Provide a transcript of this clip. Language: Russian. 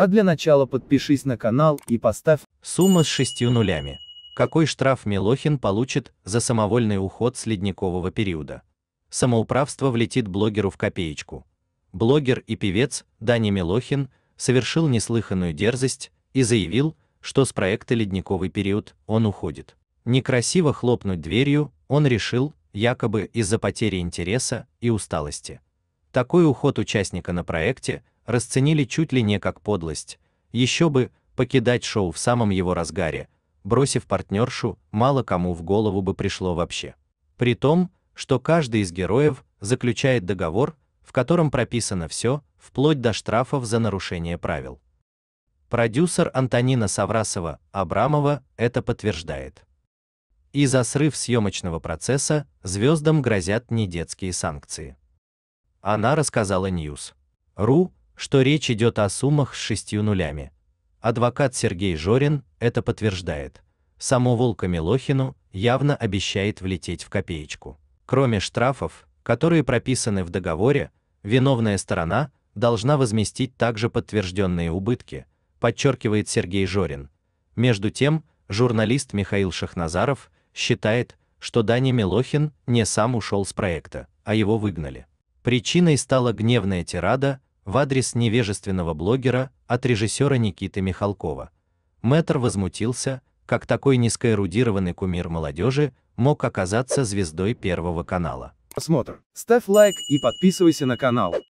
А для начала подпишись на канал и поставь сумма с шестью нулями. Какой штраф Милохин получит за самовольный уход с ледникового периода? Самоуправство влетит блогеру в копеечку. Блогер и певец Дани Милохин совершил неслыханную дерзость и заявил, что с проекта «Ледниковый период» он уходит. Некрасиво хлопнуть дверью он решил, якобы из-за потери интереса и усталости. Такой уход участника на проекте – расценили чуть ли не как подлость. Еще бы покидать шоу в самом его разгаре, бросив партнершу, мало кому в голову бы пришло вообще. При том, что каждый из героев заключает договор, в котором прописано все, вплоть до штрафов за нарушение правил. Продюсер Антонина Саврасова Абрамова это подтверждает. И за срыв съемочного процесса звездам грозят недетские санкции. Она рассказала News.ru, что речь идет о суммах с шестью нулями. Адвокат Сергей Жорин это подтверждает. Само Волка Милохину явно обещает влететь в копеечку. Кроме штрафов, которые прописаны в договоре, виновная сторона должна возместить также подтвержденные убытки, подчеркивает Сергей Жорин. Между тем, журналист Михаил Шахназаров считает, что Дани Милохин не сам ушел с проекта, а его выгнали. Причиной стала гневная тирада в адрес невежественного блогера от режиссера Никиты Михалкова. Мэтр возмутился, как такой низкоэрудированный кумир молодежи мог оказаться звездой Первого канала. Просмотр. Ставь лайк и подписывайся на канал.